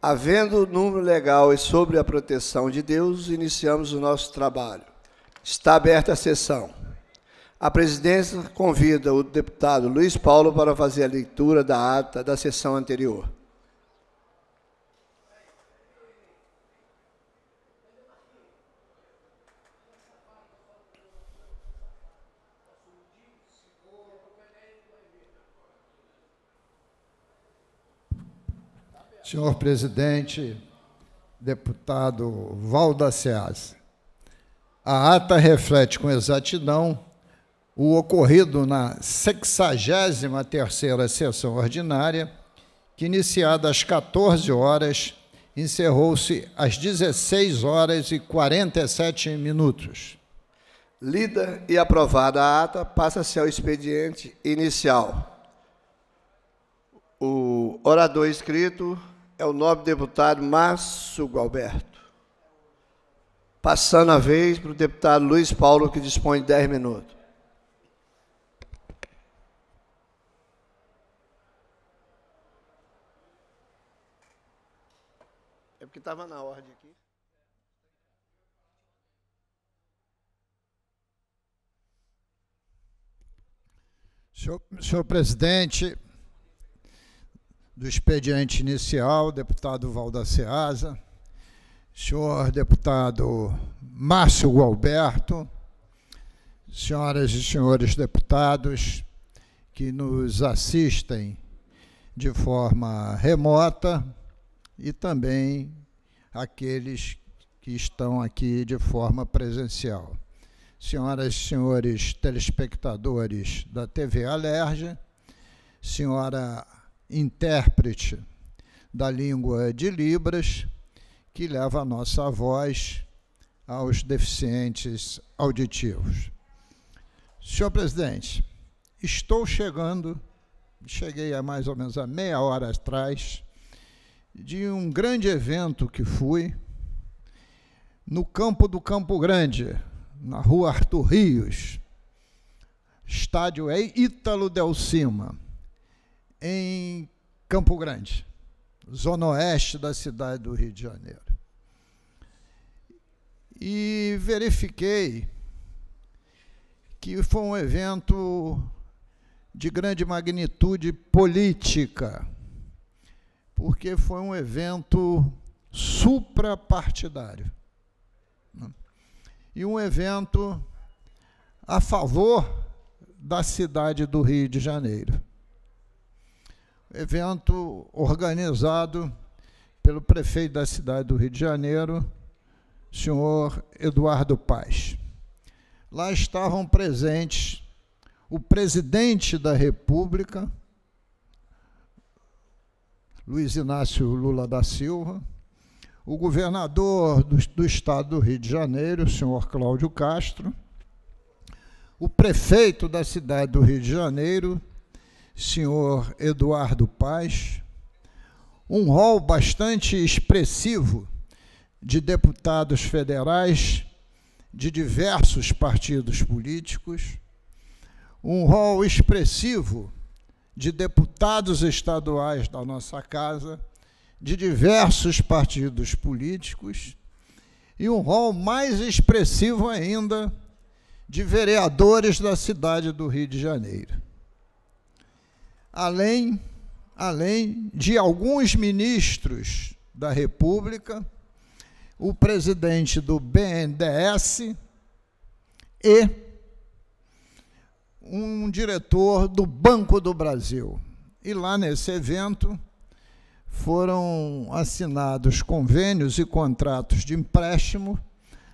Havendo número legal e sobre a proteção de Deus, iniciamos o nosso trabalho. Está aberta a sessão. A presidência convida o deputado Luiz Paulo para fazer a leitura da ata da sessão anterior. senhor presidente, deputado Valdaceas. A ata reflete com exatidão o ocorrido na 63ª sessão ordinária, que iniciada às 14 horas, encerrou-se às 16 horas e 47 minutos. Lida e aprovada a ata, passa-se ao expediente inicial. O orador escrito é o nobre deputado Márcio Galberto. Passando a vez para o deputado Luiz Paulo, que dispõe de 10 minutos. É porque estava na ordem aqui. Senhor, senhor presidente, do expediente inicial, deputado Valda Seasa, senhor deputado Márcio Gualberto, senhoras e senhores deputados que nos assistem de forma remota e também aqueles que estão aqui de forma presencial. Senhoras e senhores telespectadores da TV Alerja, senhora intérprete da língua de Libras, que leva a nossa voz aos deficientes auditivos. Senhor presidente, estou chegando, cheguei há mais ou menos a meia hora atrás, de um grande evento que fui no campo do Campo Grande, na rua Arthur Rios, estádio é Ítalo Del Cima em Campo Grande, zona oeste da cidade do Rio de Janeiro. E verifiquei que foi um evento de grande magnitude política, porque foi um evento suprapartidário né? e um evento a favor da cidade do Rio de Janeiro evento organizado pelo prefeito da cidade do Rio de Janeiro, senhor Eduardo Paz. Lá estavam presentes o presidente da República, Luiz Inácio Lula da Silva, o governador do, do estado do Rio de Janeiro, o senhor Cláudio Castro, o prefeito da cidade do Rio de Janeiro, senhor Eduardo Paz, um rol bastante expressivo de deputados federais de diversos partidos políticos, um rol expressivo de deputados estaduais da nossa casa, de diversos partidos políticos, e um rol mais expressivo ainda de vereadores da cidade do Rio de Janeiro além, além de alguns ministros da República, o presidente do BNDES e um diretor do Banco do Brasil. E lá nesse evento foram assinados convênios e contratos de empréstimo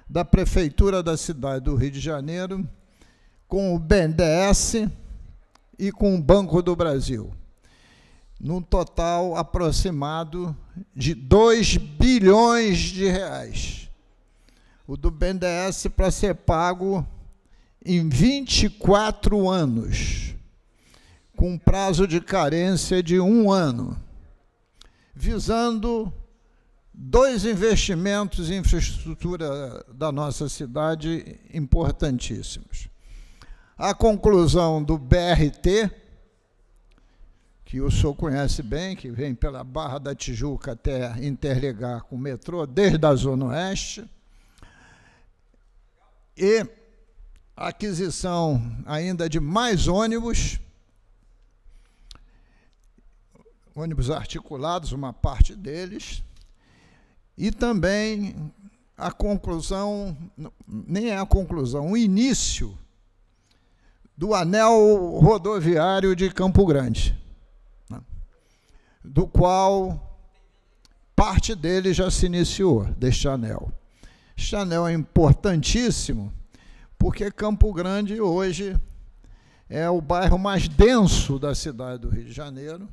da Prefeitura da cidade do Rio de Janeiro com o BNDES e com o Banco do Brasil, num total aproximado de 2 bilhões de reais. O do BNDES para ser pago em 24 anos, com prazo de carência de um ano, visando dois investimentos em infraestrutura da nossa cidade importantíssimos a conclusão do BRT, que o senhor conhece bem, que vem pela Barra da Tijuca até interligar com o metrô, desde a Zona Oeste, e a aquisição ainda de mais ônibus, ônibus articulados, uma parte deles, e também a conclusão, nem é a conclusão, o início do anel rodoviário de Campo Grande, né? do qual parte dele já se iniciou, deste anel. Este anel é importantíssimo porque Campo Grande hoje é o bairro mais denso da cidade do Rio de Janeiro.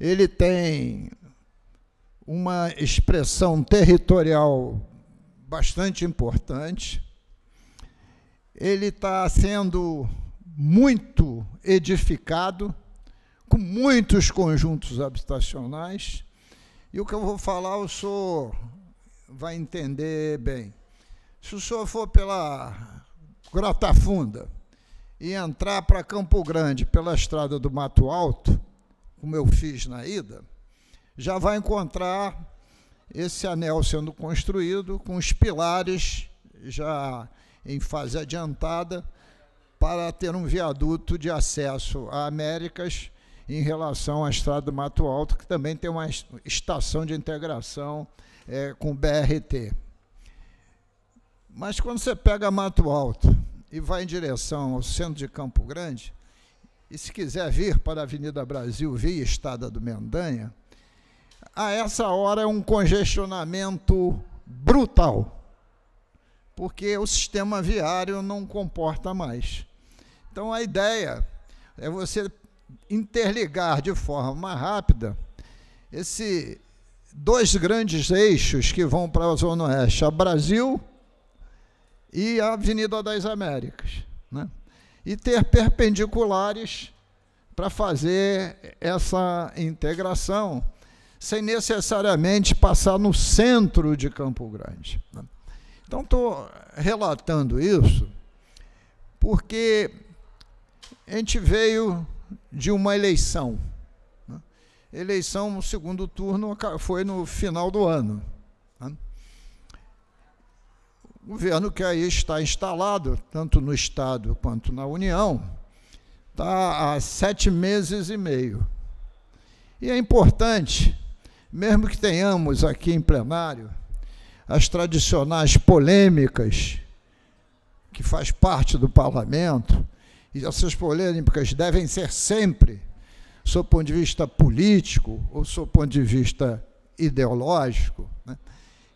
Ele tem uma expressão territorial bastante importante ele está sendo muito edificado, com muitos conjuntos habitacionais. E o que eu vou falar, o senhor vai entender bem. Se o senhor for pela Grota Funda e entrar para Campo Grande pela estrada do Mato Alto, como eu fiz na ida, já vai encontrar esse anel sendo construído com os pilares já em fase adiantada para ter um viaduto de acesso a Américas em relação à Estrada do Mato Alto, que também tem uma estação de integração é, com o BRT. Mas quando você pega Mato Alto e vai em direção ao centro de Campo Grande, e se quiser vir para a Avenida Brasil via Estrada do Mendanha, a essa hora é um congestionamento brutal porque o sistema viário não comporta mais. Então a ideia é você interligar de forma rápida esses dois grandes eixos que vão para a Zona Oeste, a Brasil e a Avenida das Américas. Né? E ter perpendiculares para fazer essa integração, sem necessariamente passar no centro de Campo Grande. Né? Então, estou relatando isso porque a gente veio de uma eleição. Né? Eleição no segundo turno foi no final do ano. Né? O governo que aí está instalado, tanto no Estado quanto na União, está há sete meses e meio. E é importante, mesmo que tenhamos aqui em plenário, as tradicionais polêmicas que faz parte do parlamento, e essas polêmicas devem ser sempre, sob ponto de vista político ou sob ponto de vista ideológico, né?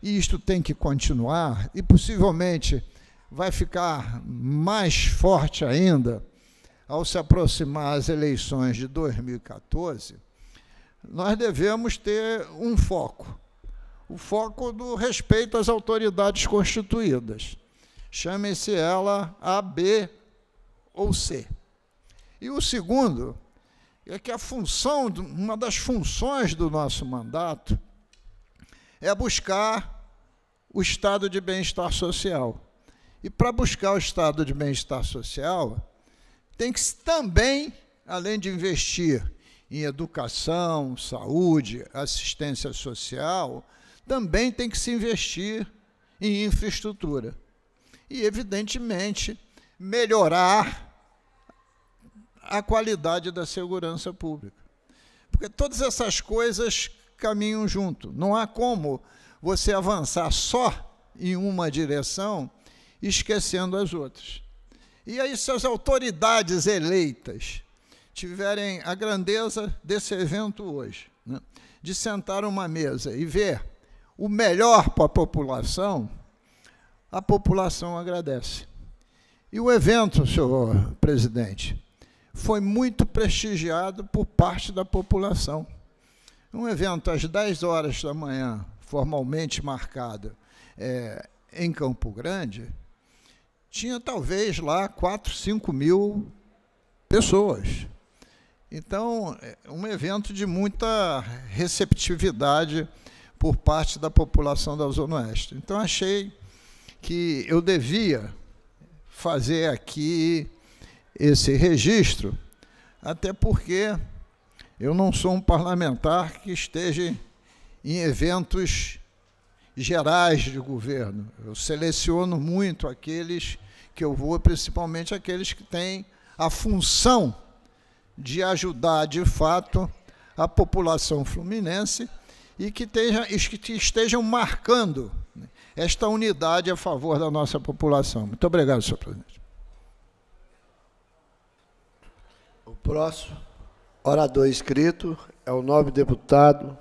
e isto tem que continuar, e possivelmente vai ficar mais forte ainda ao se aproximar as eleições de 2014, nós devemos ter um foco o foco do respeito às autoridades constituídas. Chame-se ela A, B ou C. E o segundo é que a função, uma das funções do nosso mandato é buscar o estado de bem-estar social. E para buscar o estado de bem-estar social, tem que também, além de investir em educação, saúde, assistência social, também tem que se investir em infraestrutura. E, evidentemente, melhorar a qualidade da segurança pública. Porque todas essas coisas caminham junto. Não há como você avançar só em uma direção esquecendo as outras. E aí, se as autoridades eleitas tiverem a grandeza desse evento hoje, né, de sentar uma mesa e ver o melhor para a população, a população agradece. E o evento, senhor presidente, foi muito prestigiado por parte da população. Um evento às 10 horas da manhã, formalmente marcado é, em Campo Grande, tinha talvez lá 4, 5 mil pessoas. Então, eh, um evento de muita receptividade por parte da população da Zona Oeste. Então, achei que eu devia fazer aqui esse registro, até porque eu não sou um parlamentar que esteja em eventos gerais de governo. Eu seleciono muito aqueles que eu vou, principalmente aqueles que têm a função de ajudar de fato a população fluminense e que estejam marcando né, esta unidade a favor da nossa população. Muito obrigado, senhor presidente. O próximo orador inscrito é o nobre deputado.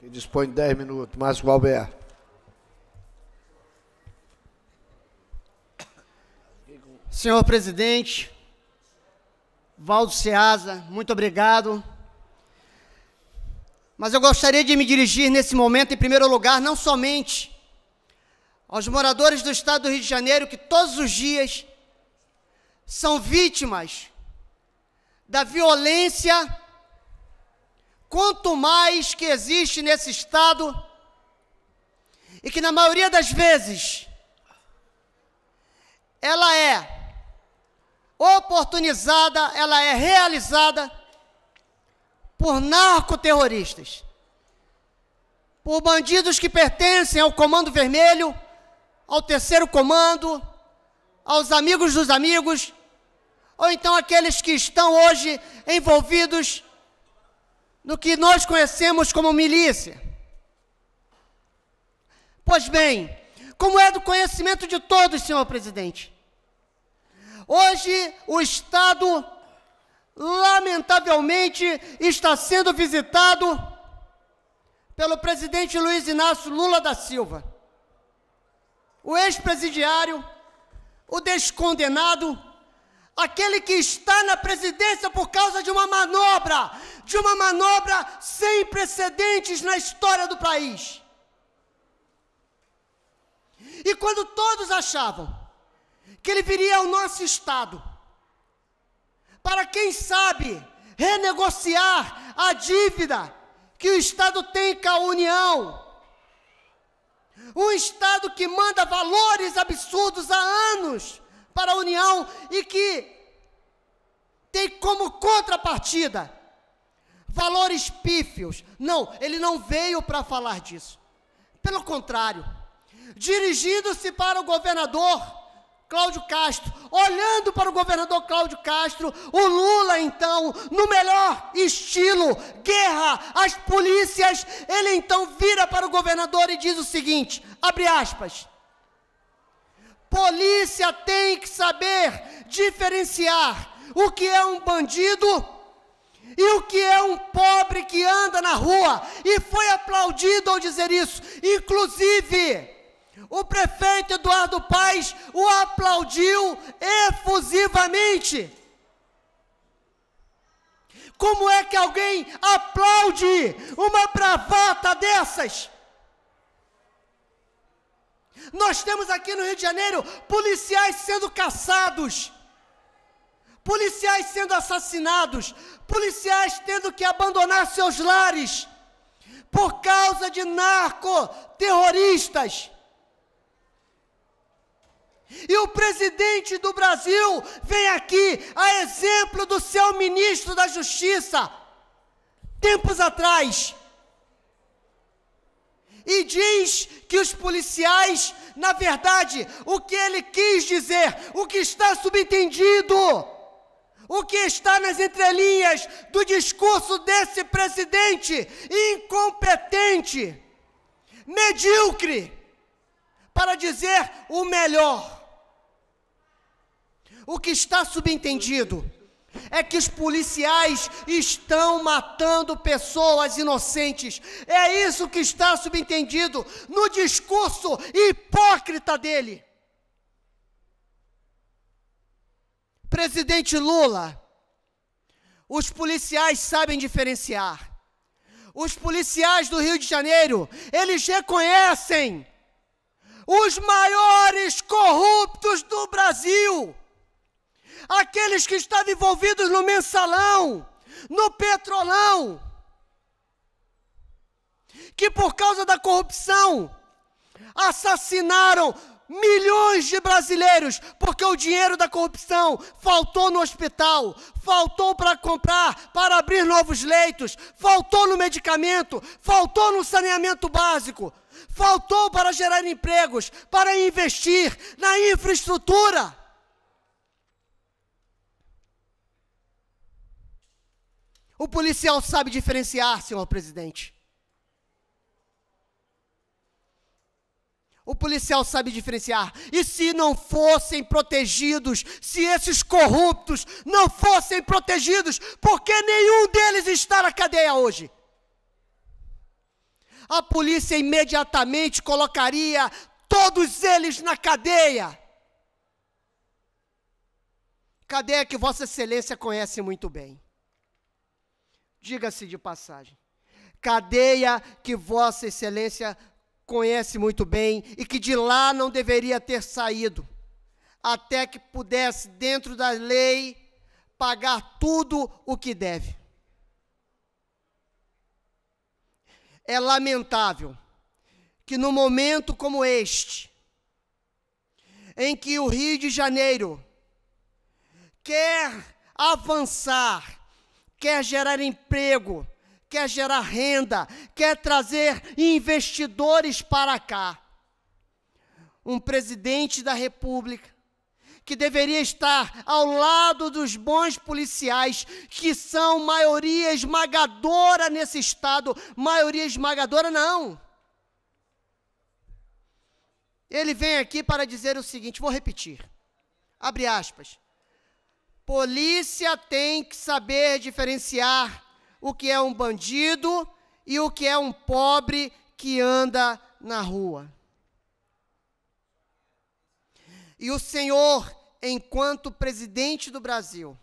Que dispõe de 10 minutos, Márcio Balberto. Senhor presidente, Valdo Ceasa, muito obrigado. Mas eu gostaria de me dirigir nesse momento, em primeiro lugar, não somente aos moradores do estado do Rio de Janeiro, que todos os dias são vítimas da violência, quanto mais que existe nesse estado, e que na maioria das vezes ela é oportunizada, ela é realizada por narcoterroristas, por bandidos que pertencem ao Comando Vermelho, ao Terceiro Comando, aos amigos dos amigos, ou então aqueles que estão hoje envolvidos no que nós conhecemos como milícia. Pois bem, como é do conhecimento de todos, senhor presidente, Hoje o Estado, lamentavelmente, está sendo visitado pelo presidente Luiz Inácio Lula da Silva. O ex-presidiário, o descondenado, aquele que está na presidência por causa de uma manobra, de uma manobra sem precedentes na história do país. E quando todos achavam que ele viria ao nosso estado, para quem sabe renegociar a dívida que o Estado tem com a União. Um Estado que manda valores absurdos há anos para a União e que tem como contrapartida valores pífios. Não, ele não veio para falar disso. Pelo contrário, dirigindo-se para o governador, Cláudio Castro, olhando para o governador Cláudio Castro, o Lula então, no melhor estilo, guerra às polícias, ele então vira para o governador e diz o seguinte: abre aspas. Polícia tem que saber diferenciar o que é um bandido e o que é um pobre que anda na rua. E foi aplaudido ao dizer isso. Inclusive, o prefeito Eduardo Paes o aplaudiu efusivamente. Como é que alguém aplaude uma bravata dessas? Nós temos aqui no Rio de Janeiro policiais sendo caçados, policiais sendo assassinados, policiais tendo que abandonar seus lares por causa de narcoterroristas. E o presidente do Brasil vem aqui, a exemplo do seu ministro da Justiça, tempos atrás, e diz que os policiais, na verdade, o que ele quis dizer, o que está subentendido, o que está nas entrelinhas do discurso desse presidente incompetente, medíocre, para dizer o melhor o que está subentendido é que os policiais estão matando pessoas inocentes. É isso que está subentendido no discurso hipócrita dele. Presidente Lula, os policiais sabem diferenciar. Os policiais do Rio de Janeiro, eles reconhecem os maiores corruptos do Brasil aqueles que estavam envolvidos no mensalão, no petrolão, que por causa da corrupção assassinaram milhões de brasileiros, porque o dinheiro da corrupção faltou no hospital, faltou para comprar, para abrir novos leitos, faltou no medicamento, faltou no saneamento básico, faltou para gerar empregos, para investir na infraestrutura. O policial sabe diferenciar, senhor presidente. O policial sabe diferenciar. E se não fossem protegidos, se esses corruptos não fossem protegidos, por que nenhum deles está na cadeia hoje? A polícia imediatamente colocaria todos eles na cadeia. Cadeia que Vossa Excelência conhece muito bem diga-se de passagem. Cadeia que Vossa Excelência conhece muito bem e que de lá não deveria ter saído, até que pudesse, dentro da lei, pagar tudo o que deve. É lamentável que num momento como este, em que o Rio de Janeiro quer avançar quer gerar emprego, quer gerar renda, quer trazer investidores para cá. Um presidente da República que deveria estar ao lado dos bons policiais, que são maioria esmagadora nesse estado, maioria esmagadora não. Ele vem aqui para dizer o seguinte, vou repetir. Abre aspas. Polícia tem que saber diferenciar o que é um bandido e o que é um pobre que anda na rua. E o Senhor, enquanto presidente do Brasil,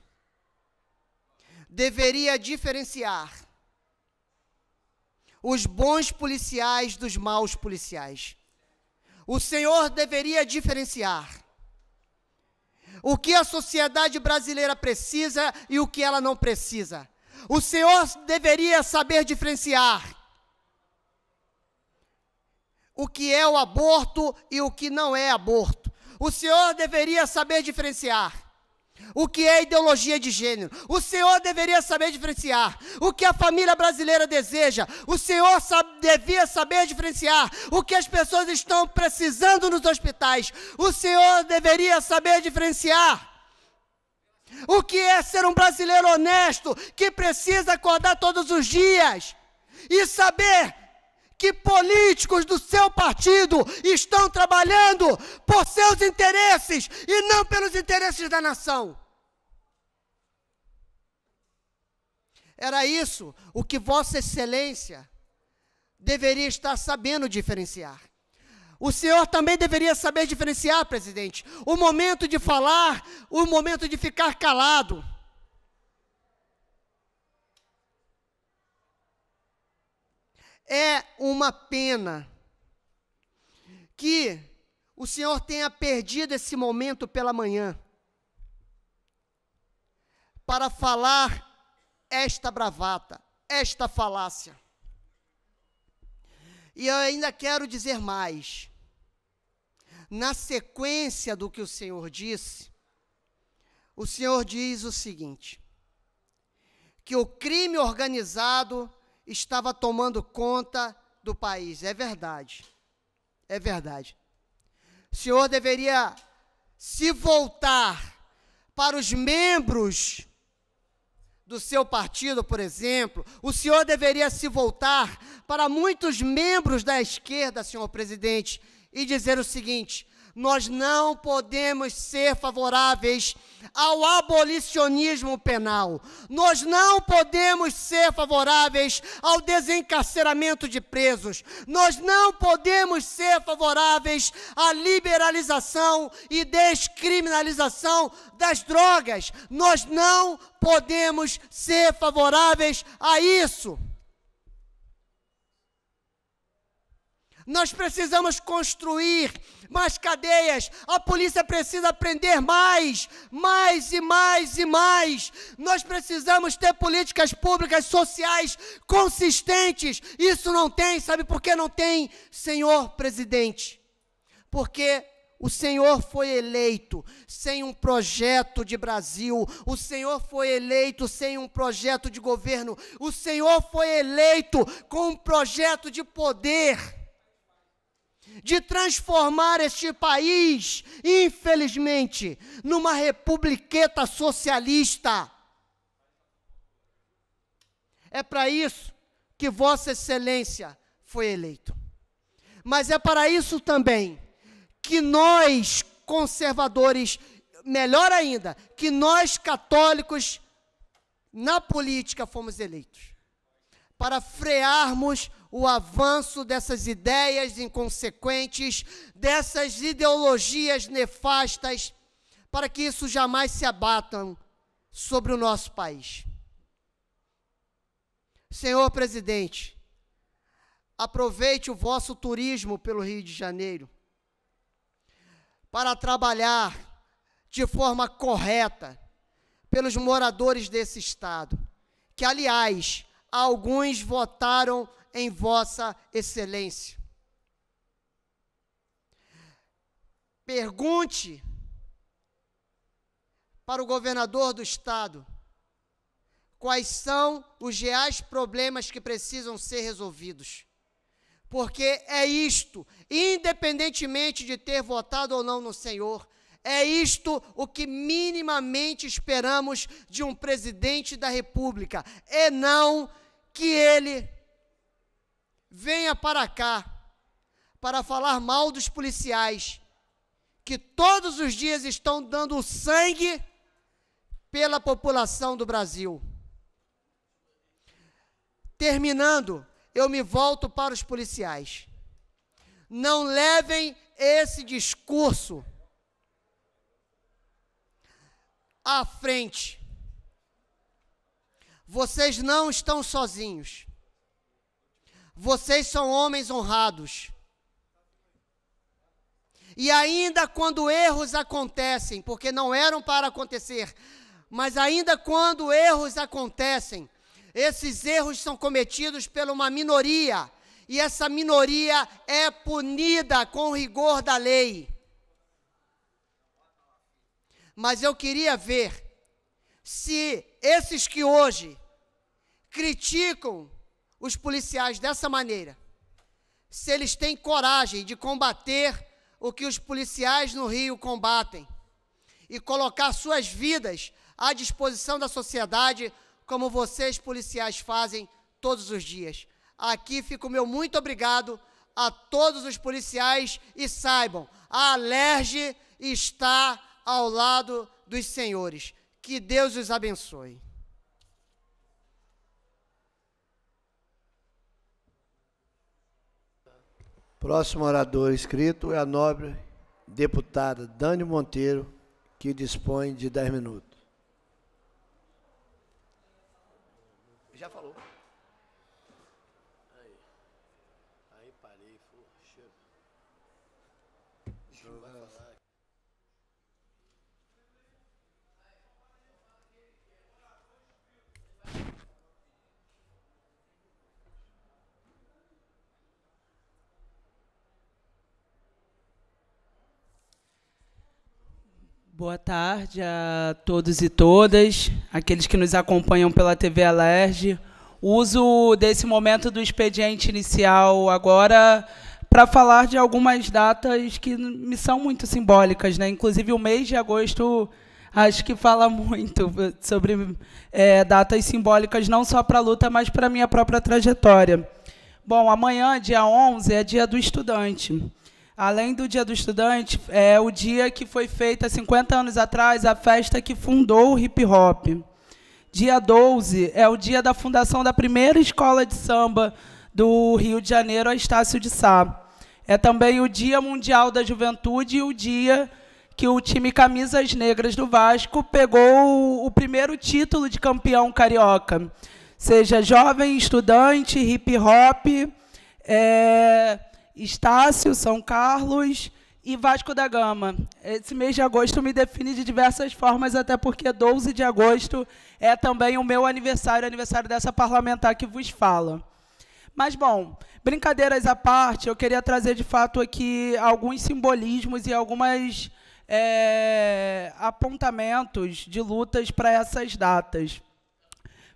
deveria diferenciar os bons policiais dos maus policiais. O Senhor deveria diferenciar o que a sociedade brasileira precisa e o que ela não precisa. O Senhor deveria saber diferenciar o que é o aborto e o que não é aborto. O Senhor deveria saber diferenciar o que é ideologia de gênero. O Senhor deveria saber diferenciar o que a família brasileira deseja. O Senhor devia saber diferenciar o que as pessoas estão precisando nos hospitais. O Senhor deveria saber diferenciar. O que é ser um brasileiro honesto que precisa acordar todos os dias e saber que políticos do seu partido estão trabalhando por seus interesses e não pelos interesses da nação. Era isso o que Vossa Excelência deveria estar sabendo diferenciar. O senhor também deveria saber diferenciar, presidente, o momento de falar, o momento de ficar calado. é uma pena que o Senhor tenha perdido esse momento pela manhã para falar esta bravata, esta falácia. E eu ainda quero dizer mais. Na sequência do que o Senhor disse, o Senhor diz o seguinte: que o crime organizado estava tomando conta do país. É verdade. É verdade. O senhor deveria se voltar para os membros do seu partido, por exemplo, o senhor deveria se voltar para muitos membros da esquerda, senhor presidente, e dizer o seguinte: nós não podemos ser favoráveis ao abolicionismo penal. Nós não podemos ser favoráveis ao desencarceramento de presos. Nós não podemos ser favoráveis à liberalização e descriminalização das drogas. Nós não podemos ser favoráveis a isso. Nós precisamos construir mais cadeias. A polícia precisa aprender mais, mais e mais e mais. Nós precisamos ter políticas públicas sociais consistentes. Isso não tem, sabe por que não tem, senhor presidente? Porque o Senhor foi eleito sem um projeto de Brasil. O Senhor foi eleito sem um projeto de governo. O Senhor foi eleito com um projeto de poder de transformar este país, infelizmente, numa republiqueta socialista. É para isso que Vossa Excelência foi eleito. Mas é para isso também que nós, conservadores, melhor ainda, que nós, católicos, na política fomos eleitos para frearmos o avanço dessas ideias inconsequentes, dessas ideologias nefastas, para que isso jamais se abatam sobre o nosso país. Senhor presidente, aproveite o vosso turismo pelo Rio de Janeiro para trabalhar de forma correta pelos moradores desse estado, que aliás, alguns votaram em vossa excelência. Pergunte para o governador do estado quais são os reais problemas que precisam ser resolvidos. Porque é isto, independentemente de ter votado ou não no Senhor, é isto o que minimamente esperamos de um presidente da República, e não que ele venha para cá para falar mal dos policiais que todos os dias estão dando sangue pela população do Brasil. Terminando, eu me volto para os policiais. Não levem esse discurso à frente. Vocês não estão sozinhos. Vocês são homens honrados. E ainda quando erros acontecem, porque não eram para acontecer, mas ainda quando erros acontecem, esses erros são cometidos por uma minoria, e essa minoria é punida com o rigor da lei. Mas eu queria ver se esses que hoje criticam os policiais dessa maneira, se eles têm coragem de combater o que os policiais no Rio combatem e colocar suas vidas à disposição da sociedade, como vocês policiais fazem todos os dias. Aqui fica o meu muito obrigado a todos os policiais e saibam, a Alerge está ao lado dos senhores. Que Deus os abençoe. Próximo orador inscrito é a nobre deputada Dani Monteiro, que dispõe de 10 minutos. Já falou. Aí, aí parei, chega. Deixa eu falar aqui. Boa tarde a todos e todas, aqueles que nos acompanham pela TV Alerj. Uso desse momento do expediente inicial agora para falar de algumas datas que me são muito simbólicas, né? Inclusive o mês de agosto acho que fala muito sobre é, datas simbólicas não só para a luta, mas para a minha própria trajetória. Bom, amanhã, dia 11, é dia do estudante. Além do Dia do Estudante, é o dia que foi feita 50 anos atrás a festa que fundou o hip hop. Dia 12 é o dia da fundação da primeira escola de samba do Rio de Janeiro, a Estácio de Sá. É também o Dia Mundial da Juventude e o dia que o time Camisas Negras do Vasco pegou o primeiro título de campeão carioca. Seja jovem, estudante, hip hop. É Estácio, São Carlos e Vasco da Gama. Esse mês de agosto me define de diversas formas, até porque 12 de agosto é também o meu aniversário, aniversário dessa parlamentar que vos fala. Mas, bom, brincadeiras à parte, eu queria trazer de fato aqui alguns simbolismos e algumas é, apontamentos de lutas para essas datas.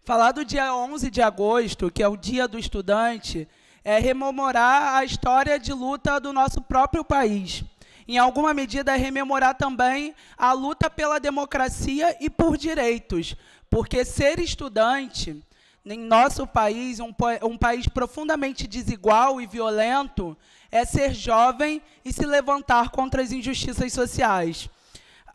Falar do dia 11 de agosto, que é o Dia do Estudante, é rememorar a história de luta do nosso próprio país. Em alguma medida, é rememorar também a luta pela democracia e por direitos, porque ser estudante em nosso país, um, um país profundamente desigual e violento, é ser jovem e se levantar contra as injustiças sociais.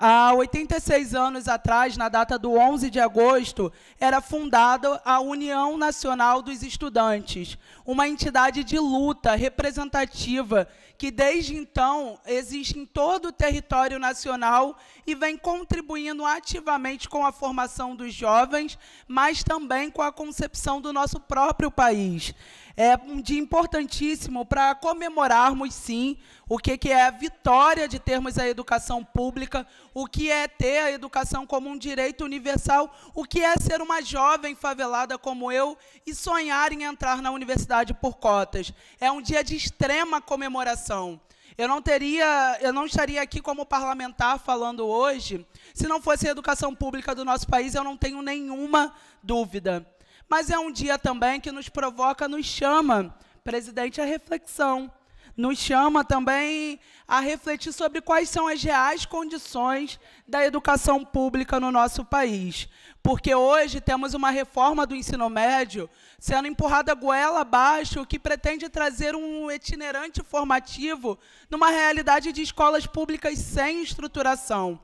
Há 86 anos atrás, na data do 11 de agosto, era fundada a União Nacional dos Estudantes, uma entidade de luta representativa que, desde então, existe em todo o território nacional e vem contribuindo ativamente com a formação dos jovens, mas também com a concepção do nosso próprio país é um dia importantíssimo para comemorarmos, sim, o que, que é a vitória de termos a educação pública, o que é ter a educação como um direito universal, o que é ser uma jovem favelada como eu e sonhar em entrar na universidade por cotas. É um dia de extrema comemoração. Eu não teria, eu não estaria aqui como parlamentar falando hoje, se não fosse a educação pública do nosso país, eu não tenho nenhuma dúvida. Mas é um dia também que nos provoca, nos chama, presidente, a reflexão. Nos chama também a refletir sobre quais são as reais condições da educação pública no nosso país. Porque hoje temos uma reforma do ensino médio sendo empurrada goela abaixo, que pretende trazer um itinerante formativo numa realidade de escolas públicas sem estruturação.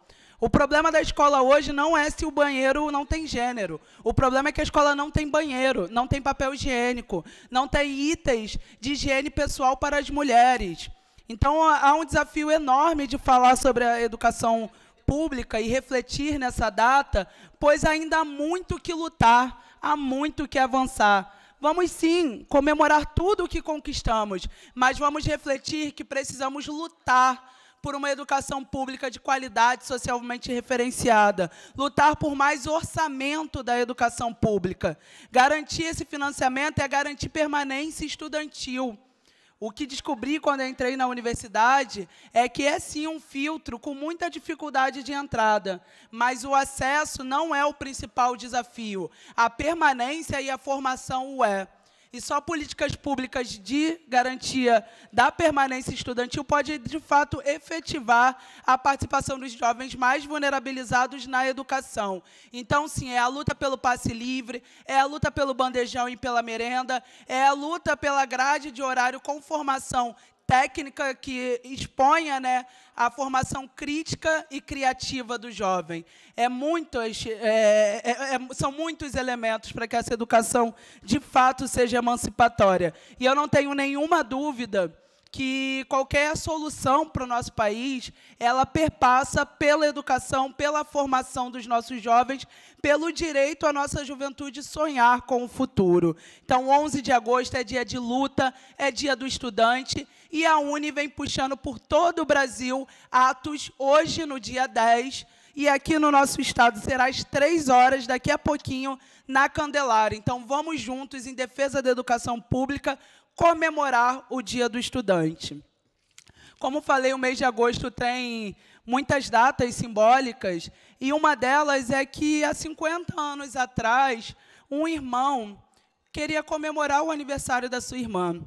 O problema da escola hoje não é se o banheiro não tem gênero. O problema é que a escola não tem banheiro, não tem papel higiênico, não tem itens de higiene pessoal para as mulheres. Então há um desafio enorme de falar sobre a educação pública e refletir nessa data, pois ainda há muito que lutar, há muito que avançar. Vamos sim comemorar tudo o que conquistamos, mas vamos refletir que precisamos lutar por uma educação pública de qualidade socialmente referenciada, lutar por mais orçamento da educação pública. Garantir esse financiamento é garantir permanência estudantil. O que descobri quando entrei na universidade é que é sim um filtro com muita dificuldade de entrada, mas o acesso não é o principal desafio. A permanência e a formação o é. E só políticas públicas de garantia da permanência estudantil pode, de fato, efetivar a participação dos jovens mais vulnerabilizados na educação. Então, sim, é a luta pelo passe livre, é a luta pelo bandejão e pela merenda, é a luta pela grade de horário com formação técnica que exponha né, a formação crítica e criativa do jovem. É muitos, é é, é, é, são muitos elementos para que essa educação, de fato, seja emancipatória. E eu não tenho nenhuma dúvida que qualquer solução para o nosso país, ela perpassa pela educação, pela formação dos nossos jovens, pelo direito à nossa juventude sonhar com o futuro. Então, 11 de agosto é dia de luta, é dia do estudante, e a Uni vem puxando por todo o Brasil atos hoje, no dia 10, e aqui no nosso estado será às três horas, daqui a pouquinho, na Candelária. Então, vamos juntos, em defesa da educação pública, comemorar o Dia do Estudante. Como falei, o mês de agosto tem muitas datas simbólicas, e uma delas é que, há 50 anos atrás, um irmão queria comemorar o aniversário da sua irmã.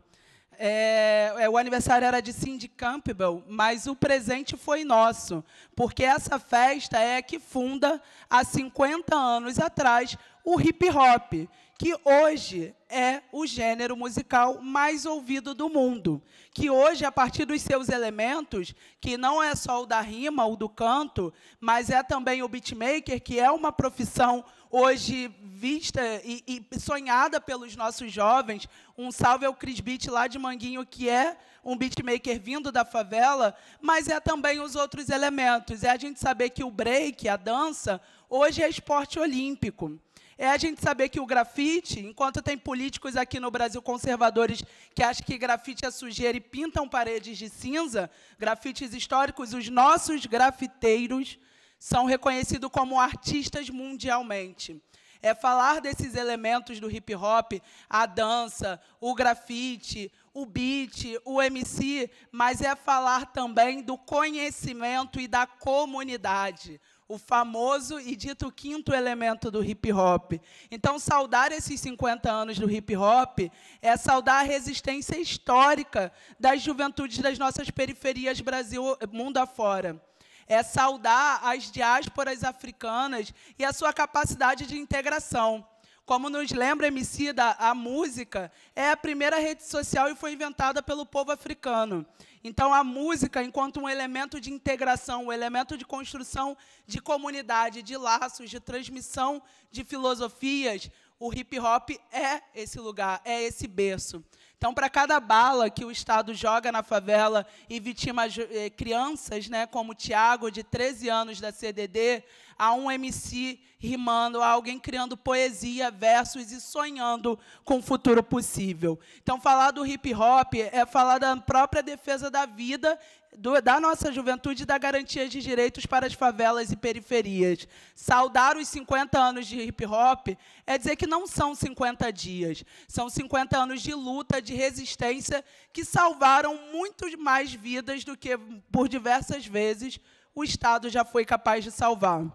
É, é, o aniversário era de Cindy Campbell, mas o presente foi nosso, porque essa festa é que funda, há 50 anos atrás, o hip hop, que hoje é o gênero musical mais ouvido do mundo, que hoje, a partir dos seus elementos, que não é só o da rima, o do canto, mas é também o beatmaker, que é uma profissão hoje vista e, e, sonhada pelos nossos jovens. Um salve ao Chris Beat lá de Manguinho, que é um beatmaker vindo da favela, mas é também os outros elementos. É a gente saber que o break, a dança, hoje é esporte olímpico é a gente saber que o grafite, enquanto tem políticos aqui no Brasil conservadores que acham que grafite é sujeira e pintam paredes de cinza, grafites históricos, os nossos grafiteiros são reconhecidos como artistas mundialmente. É falar desses elementos do hip hop, a dança, o grafite, o beat, o MC, mas é falar também do conhecimento e da comunidade o famoso e dito quinto elemento do hip hop. Então, saudar esses 50 anos do hip hop é saudar a resistência histórica das juventudes das nossas periferias Brasil mundo afora é saudar as diásporas africanas e a sua capacidade de integração. Como nos lembra Emicida, a música é a primeira rede social e foi inventada pelo povo africano. Então, a música, enquanto um elemento de integração, um elemento de construção de comunidade, de laços, de transmissão de filosofias, o hip hop é esse lugar, é esse berço. Então, para cada bala que o Estado joga na favela e vitima eh, crianças, né, como o Tiago, de 13 anos da CDD, há um MC rimando, há alguém criando poesia, versos e sonhando com o futuro possível. Então, falar do hip hop é falar da própria defesa da vida do, da nossa juventude e da garantia de direitos para as favelas e periferias. Saudar os 50 anos de hip hop é dizer que não são 50 dias, são 50 anos de luta, de resistência, que salvaram muito mais vidas do que, por diversas vezes, o Estado já foi capaz de salvar.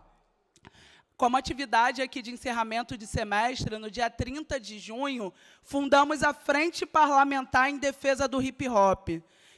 Como atividade aqui de encerramento de semestre, no dia 30 de junho, fundamos a Frente Parlamentar em Defesa do Hip Hop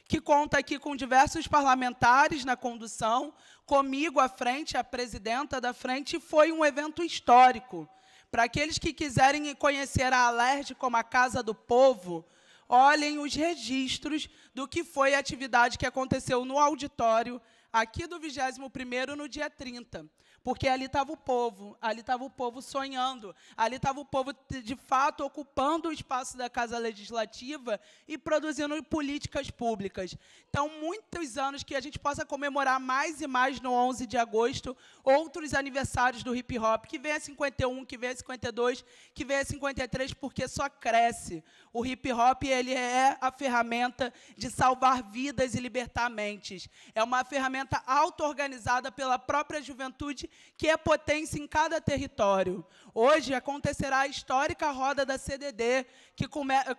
que conta aqui com diversos parlamentares na condução, comigo à frente, a presidenta da frente, foi um evento histórico. Para aqueles que quiserem conhecer a Alerj como a Casa do Povo, olhem os registros do que foi a atividade que aconteceu no auditório aqui do 21º no dia 30. Porque ali estava o povo, ali estava o povo sonhando, ali estava o povo, de fato, ocupando o espaço da Casa Legislativa e produzindo políticas públicas. Então, muitos anos que a gente possa comemorar mais e mais no 11 de agosto outros aniversários do hip hop, que venha 51, que venha 52, que venha 53, porque só cresce. O hip hop ele é a ferramenta de salvar vidas e libertar mentes. É uma ferramenta auto-organizada pela própria juventude que é potência em cada território. Hoje acontecerá a histórica roda da CDD, que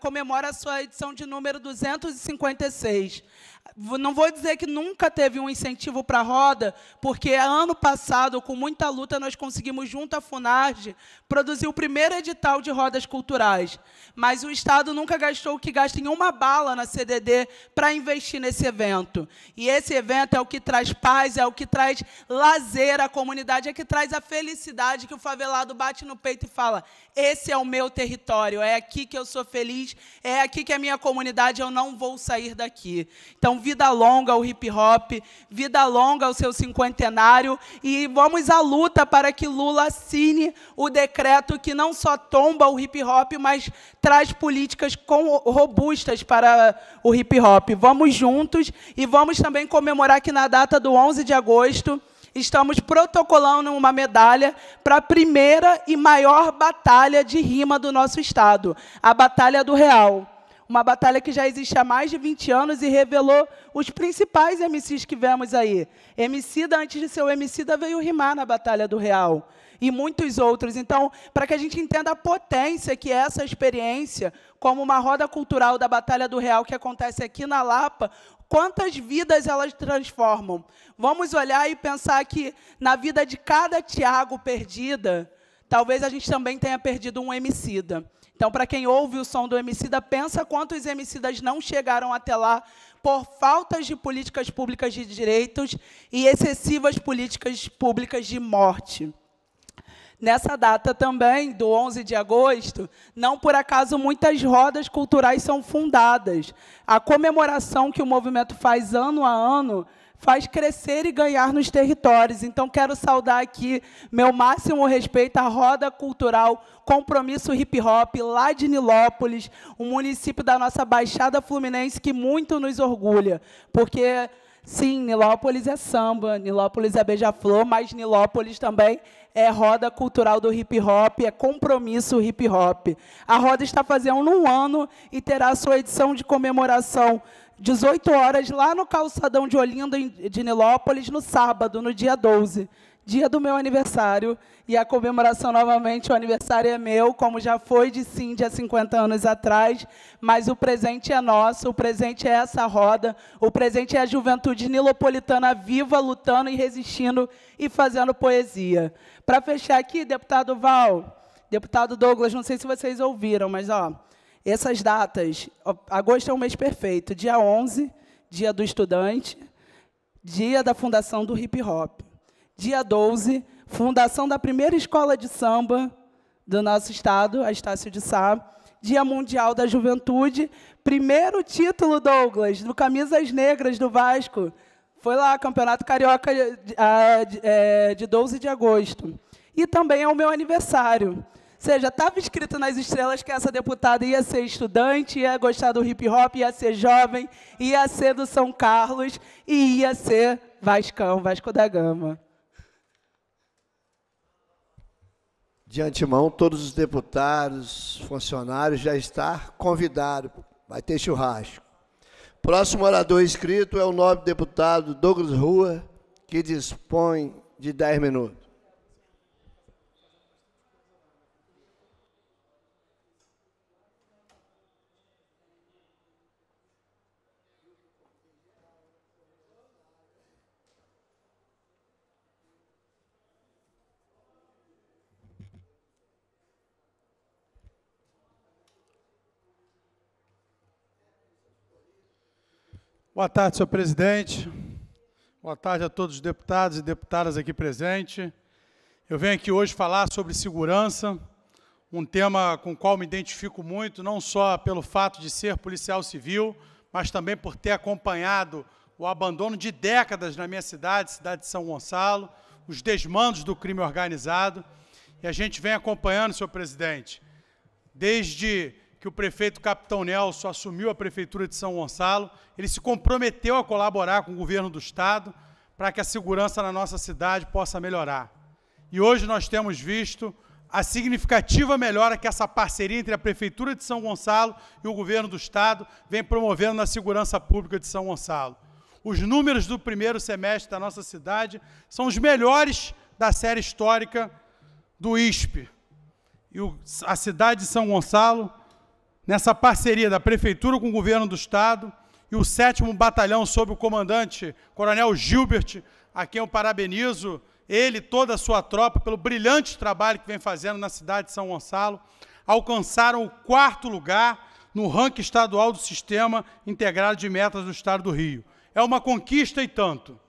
comemora a sua edição de número 256. Não vou dizer que nunca teve um incentivo para a roda, porque ano passado, com muita luta, nós conseguimos, junto à FUNARD, produzir o primeiro edital de rodas culturais. Mas o Estado nunca gastou o que gasta em uma bala na CDD para investir nesse evento. E esse evento é o que traz paz, é o que traz lazer à comunidade é que traz a felicidade que o favelado bate no peito e fala: esse é o meu território, é aqui que eu sou feliz, é aqui que é a minha comunidade, eu não vou sair daqui. Então, vida longa ao hip hop, vida longa ao seu cinquentenário e vamos à luta para que Lula assine o decreto que não só tomba o hip hop, mas traz políticas com, robustas para o hip hop. Vamos juntos e vamos também comemorar que na data do 11 de agosto estamos protocolando uma medalha para a primeira e maior batalha de rima do nosso estado, a Batalha do Real. Uma batalha que já existe há mais de 20 anos e revelou os principais MCs que vemos aí. MC da antes de ser o MC da veio rimar na Batalha do Real e muitos outros. Então, para que a gente entenda a potência que é essa experiência, como uma roda cultural da Batalha do Real que acontece aqui na Lapa, quantas vidas elas transformam. Vamos olhar e pensar que na vida de cada Tiago perdida, talvez a gente também tenha perdido um homicida. Então, para quem ouve o som do homicida, pensa quantos homicidas não chegaram até lá por faltas de políticas públicas de direitos e excessivas políticas públicas de morte. Nessa data também, do 11 de agosto, não por acaso muitas rodas culturais são fundadas. A comemoração que o movimento faz ano a ano faz crescer e ganhar nos territórios. Então, quero saudar aqui meu máximo respeito à Roda Cultural Compromisso Hip Hop, lá de Nilópolis, um município da nossa Baixada Fluminense que muito nos orgulha, porque Sim, Nilópolis é samba, Nilópolis é beija-flor, mas Nilópolis também é roda cultural do hip hop, é compromisso hip hop. A roda está fazendo um ano e terá sua edição de comemoração 18 horas lá no calçadão de Olinda, de Nilópolis, no sábado, no dia 12 dia do meu aniversário, e a comemoração novamente, o aniversário é meu, como já foi de Cindy há 50 anos atrás, mas o presente é nosso, o presente é essa roda, o presente é a juventude nilopolitana viva, lutando e resistindo e fazendo poesia. Para fechar aqui, deputado Val, deputado Douglas, não sei se vocês ouviram, mas ó, essas datas, agosto é um mês perfeito, dia 11, dia do estudante, dia da fundação do hip hop dia 12, fundação da primeira escola de samba do nosso estado, a Estácio de Sá. Dia Mundial da Juventude, primeiro título, Douglas, do Camisas Negras do Vasco. Foi lá, Campeonato Carioca ah, de 12 é, de agosto. E também é o meu aniversário. Ou seja, estava escrito nas estrelas que essa deputada ia ser estudante, ia gostar do hip hop, ia ser jovem, ia ser do São Carlos e ia ser Vascão, Vasco da Gama. de antemão, todos os deputados, funcionários já estar convidados. Vai ter churrasco. Próximo orador inscrito é o nobre deputado Douglas Rua, que dispõe de 10 minutos. Boa tarde, senhor presidente. Boa tarde a todos os deputados e deputadas aqui presentes. Eu venho aqui hoje falar sobre segurança, um tema com o qual me identifico muito, não só pelo fato de ser policial civil, mas também por ter acompanhado o abandono de décadas na minha cidade, cidade de São Gonçalo, os desmandos do crime organizado. E a gente vem acompanhando, senhor presidente, desde que o prefeito Capitão Nelson assumiu a prefeitura de São Gonçalo, ele se comprometeu a colaborar com o governo do estado para que a segurança na nossa cidade possa melhorar. E hoje nós temos visto a significativa melhora que essa parceria entre a prefeitura de São Gonçalo e o governo do estado vem promovendo na segurança pública de São Gonçalo. Os números do primeiro semestre da nossa cidade são os melhores da série histórica do ISP. E a cidade de São Gonçalo nessa parceria da Prefeitura com o Governo do Estado e o 7 Batalhão, sob o comandante Coronel Gilbert, a quem eu parabenizo, ele e toda a sua tropa, pelo brilhante trabalho que vem fazendo na cidade de São Gonçalo, alcançaram o quarto lugar no ranking estadual do Sistema Integrado de Metas do Estado do Rio. É uma conquista e tanto.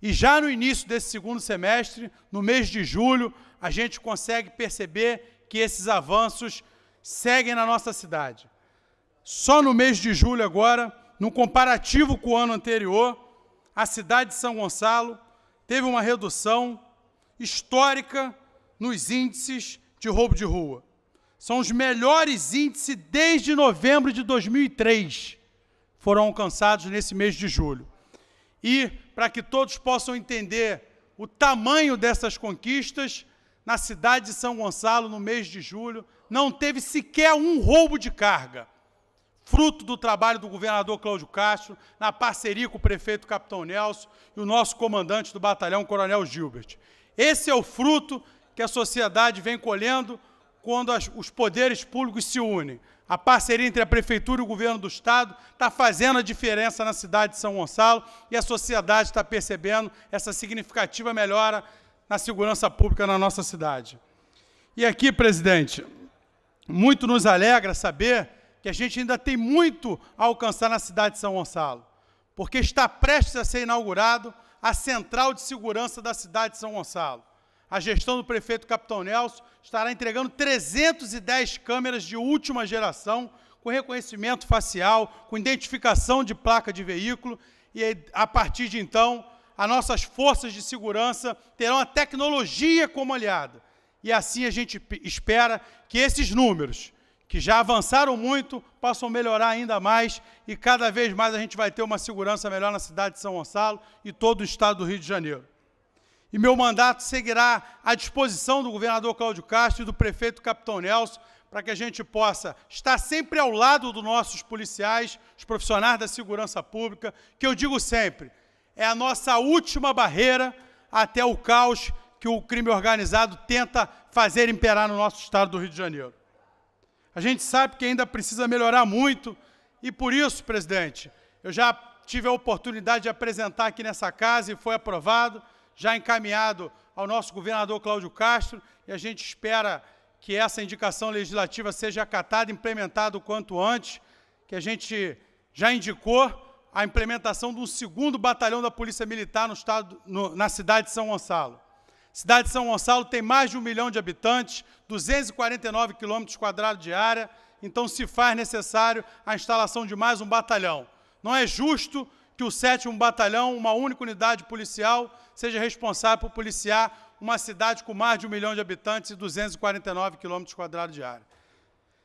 E já no início desse segundo semestre, no mês de julho, a gente consegue perceber que esses avanços seguem na nossa cidade. Só no mês de julho agora, no comparativo com o ano anterior, a cidade de São Gonçalo teve uma redução histórica nos índices de roubo de rua. São os melhores índices desde novembro de 2003, foram alcançados nesse mês de julho. E para que todos possam entender o tamanho dessas conquistas, na cidade de São Gonçalo, no mês de julho, não teve sequer um roubo de carga, fruto do trabalho do governador Cláudio Castro, na parceria com o prefeito Capitão Nelson e o nosso comandante do batalhão, Coronel Gilbert. Esse é o fruto que a sociedade vem colhendo quando as, os poderes públicos se unem. A parceria entre a Prefeitura e o Governo do Estado está fazendo a diferença na cidade de São Gonçalo e a sociedade está percebendo essa significativa melhora na segurança pública na nossa cidade. E aqui, presidente, muito nos alegra saber que a gente ainda tem muito a alcançar na cidade de São Gonçalo, porque está prestes a ser inaugurado a central de segurança da cidade de São Gonçalo. A gestão do prefeito Capitão Nelson estará entregando 310 câmeras de última geração, com reconhecimento facial, com identificação de placa de veículo, e a partir de então, as nossas forças de segurança terão a tecnologia como aliada. E assim a gente espera que esses números, que já avançaram muito, possam melhorar ainda mais e cada vez mais a gente vai ter uma segurança melhor na cidade de São Gonçalo e todo o estado do Rio de Janeiro. E meu mandato seguirá à disposição do governador Cláudio Castro e do prefeito Capitão Nelson para que a gente possa estar sempre ao lado dos nossos policiais, os profissionais da segurança pública, que eu digo sempre, é a nossa última barreira até o caos que o crime organizado tenta fazer imperar no nosso estado do Rio de Janeiro. A gente sabe que ainda precisa melhorar muito e por isso, presidente, eu já tive a oportunidade de apresentar aqui nessa casa e foi aprovado, já encaminhado ao nosso governador Cláudio Castro e a gente espera que essa indicação legislativa seja acatada, implementada o quanto antes, que a gente já indicou a implementação de um segundo batalhão da Polícia Militar no estado, no, na cidade de São Gonçalo. Cidade de São Gonçalo tem mais de um milhão de habitantes, 249 quilômetros quadrados de área, então se faz necessário a instalação de mais um batalhão. Não é justo que o sétimo batalhão, uma única unidade policial, seja responsável por policiar uma cidade com mais de um milhão de habitantes e 249 quilômetros quadrados de área.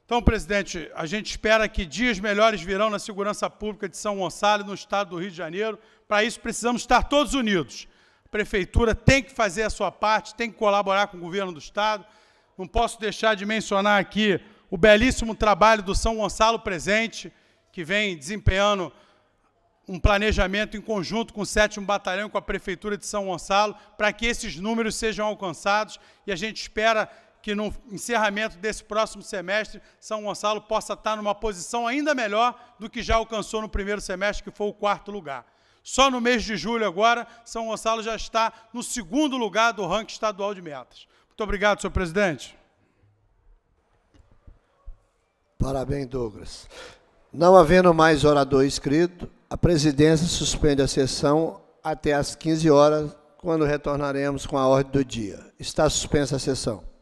Então, presidente, a gente espera que dias melhores virão na segurança pública de São Gonçalo e no estado do Rio de Janeiro. Para isso, precisamos estar todos unidos prefeitura tem que fazer a sua parte, tem que colaborar com o governo do Estado. Não posso deixar de mencionar aqui o belíssimo trabalho do São Gonçalo Presente, que vem desempenhando um planejamento em conjunto com o 7 Batalhão e com a Prefeitura de São Gonçalo, para que esses números sejam alcançados e a gente espera que no encerramento desse próximo semestre, São Gonçalo possa estar numa posição ainda melhor do que já alcançou no primeiro semestre, que foi o quarto lugar. Só no mês de julho agora, São Gonçalo já está no segundo lugar do ranking estadual de metas. Muito obrigado, senhor presidente. Parabéns, Douglas. Não havendo mais orador inscrito, a presidência suspende a sessão até às 15 horas, quando retornaremos com a ordem do dia. Está suspensa a sessão.